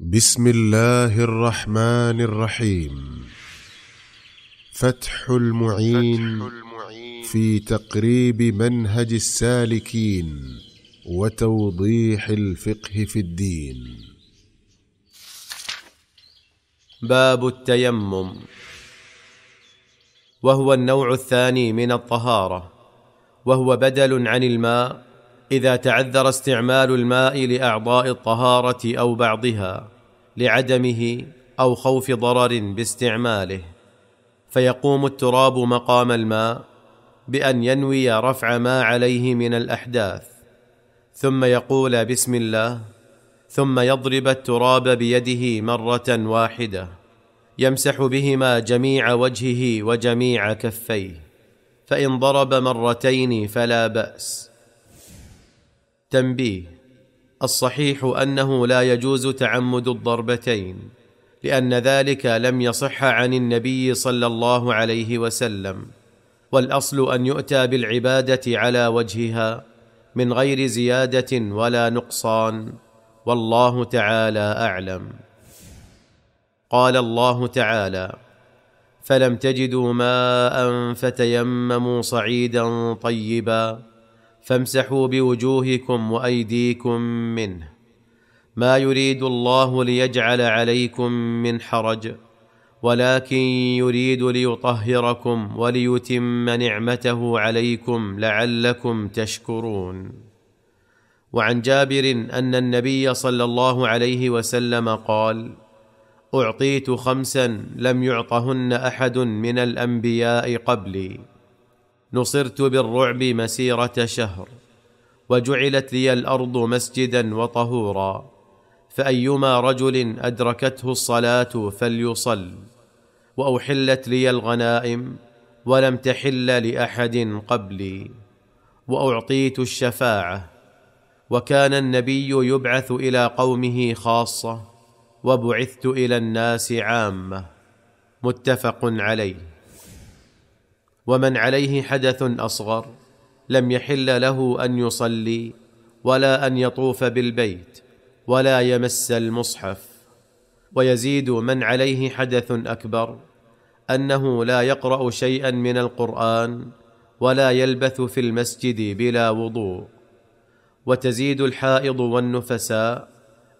بسم الله الرحمن الرحيم فتح المعين, في تقريب منهج السالكين وتوضيح الفقه في الدين باب التيمم وهو النوع الثاني من الطهاره وهو بدل عن الماء اذا تعذر استعمال الماء لاعضاء الطهاره او بعضها لعدمه او خوف ضرر باستعماله فيقوم التراب مقام الماء بان ينوي رفع ما عليه من الاحداث ثم يقول بسم الله ثم يضرب التراب بيده مره واحده يمسح بهما جميع وجهه وجميع كفيه فان ضرب مرتين فلا باس تنبيه الصحيح انه لا يجوز تعمد الضربتين لان ذلك لم يصح عن النبي صلى الله عليه وسلم والاصل ان يؤتى بالعباده على وجهها من غير زياده ولا نقصان والله تعالى اعلم قال الله تعالى فلم تجدوا ماء فتيمموا صعيدا طيبا فامسحوا بوجوهكم وايديكم منه ما يريد الله ليجعل عليكم من حرج ولكن يريد ليطهركم وليتم نعمته عليكم لعلكم تشكرون وعن جابر ان النبي صلى الله عليه وسلم قال اعطيت خمسا لم يعطهن احد من الانبياء قبلي نصرت بالرعب مسيره شهر وجعلت لي الارض مسجدا وطهورا فايما رجل ادركته الصلاه فليصل واحلت لي الغنائم ولم تحل لاحد قبلي واعطيت الشفاعه وكان النبي يبعث الى قومه خاصه وبعثت الى الناس عامه متفق عليه ومن عليه حدث اصغر لم يحل له ان يصلي ولا ان يطوف بالبيت ولا يمس المصحف ويزيد من عليه حدث اكبر انه لا يقرا شيئا من القران ولا يلبث في المسجد بلا وضوء وتزيد الحائض والنفساء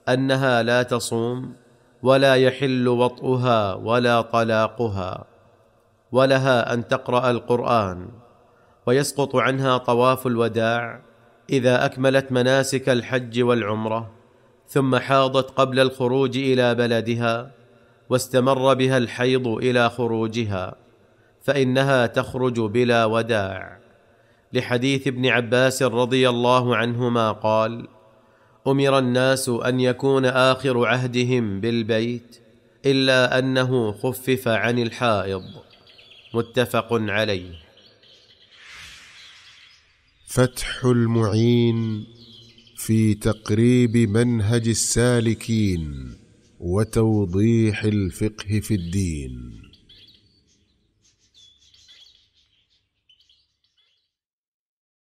انها لا تصوم ولا يحل وطئها ولا طلاقها ولها ان تقرا القران ويسقط عنها طواف الوداع اذا اكملت مناسك الحج والعمره ثم حاضت قبل الخروج الى بلدها واستمر بها الحيض الى خروجها فانها تخرج بلا وداع لحديث ابن عباس رضي الله عنهما قال امر الناس ان يكون اخر عهدهم بالبيت الا انه خفف عن الحائض متفق عليه فتح المعين في تقريب منهج السالكين وتوضيح الفقه في الدين